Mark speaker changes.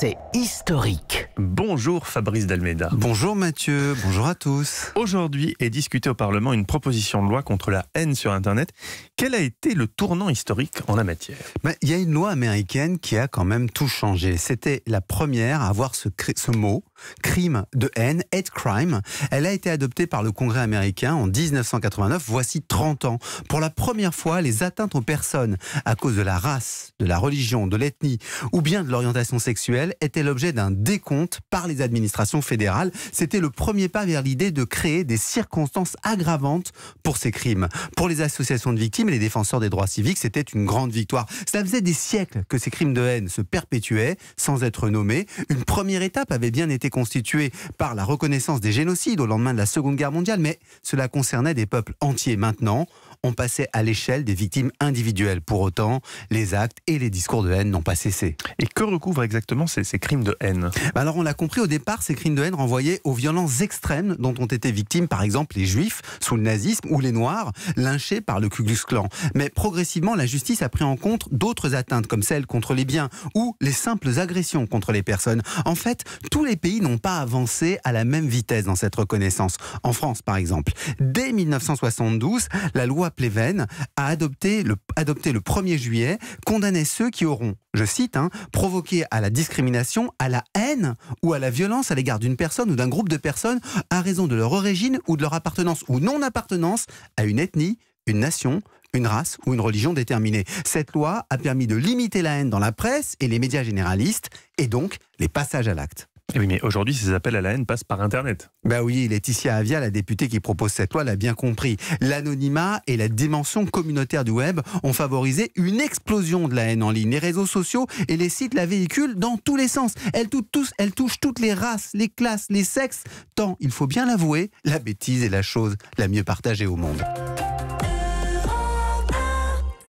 Speaker 1: C'est historique. Bonjour Fabrice Dalméda. Bonjour Mathieu, bonjour à tous. Aujourd'hui est discutée au Parlement une proposition de loi contre la haine sur Internet. Quel a été le tournant historique en la matière
Speaker 2: Il y a une loi américaine qui a quand même tout changé. C'était la première à avoir ce mot crime de haine, hate crime. Elle a été adoptée par le Congrès américain en 1989, voici 30 ans. Pour la première fois, les atteintes aux personnes à cause de la race, de la religion, de l'ethnie ou bien de l'orientation sexuelle étaient l'objet d'un décompte par les administrations fédérales. C'était le premier pas vers l'idée de créer des circonstances aggravantes pour ces crimes. Pour les associations de victimes et les défenseurs des droits civiques, c'était une grande victoire. Cela faisait des siècles que ces crimes de haine se perpétuaient sans être nommés. Une première étape avait bien été constitué par la reconnaissance des génocides au lendemain de la Seconde Guerre mondiale, mais cela concernait des peuples entiers. Maintenant, on passait à l'échelle des victimes individuelles. Pour autant, les actes et les discours de haine n'ont pas cessé. Et que
Speaker 1: recouvrent exactement ces, crimes de haine
Speaker 2: bah Alors on l'a compris au départ, ces crimes de haine renvoyaient aux violences extrêmes dont ont été victimes par exemple les juifs sous le nazisme ou les noirs lynchés par le Ku Klux Mais progressivement, la justice a pris en compte d'autres atteintes comme celles contre les biens ou les simples agressions contre les personnes. En fait, tous les pays n'ont pas avancé à la même vitesse dans cette reconnaissance. En France par exemple, dès 1972, la loi Pleven, a adopté le, le 1er juillet, condamner ceux qui auront, je cite, hein, provoqué à la discrimination, à la haine ou à la violence à l'égard d'une personne ou d'un groupe de personnes à raison de leur origine ou de leur appartenance ou non-appartenance à une ethnie, une nation, une race ou une religion déterminée. Cette loi a permis de limiter la haine dans la presse et les médias généralistes, et donc les passages à l'acte.
Speaker 1: Eh oui, mais aujourd'hui, ces appels à la haine passent par Internet.
Speaker 2: Ben oui, Laetitia Avia, la députée qui propose cette loi, l'a bien compris. L'anonymat et la dimension communautaire du web ont favorisé une explosion de la haine en ligne. Les réseaux sociaux et les sites la véhiculent dans tous les sens. Elle touche, tous, elle touche toutes les races, les classes, les sexes, tant, il faut bien l'avouer, la bêtise est la chose la mieux partagée au monde.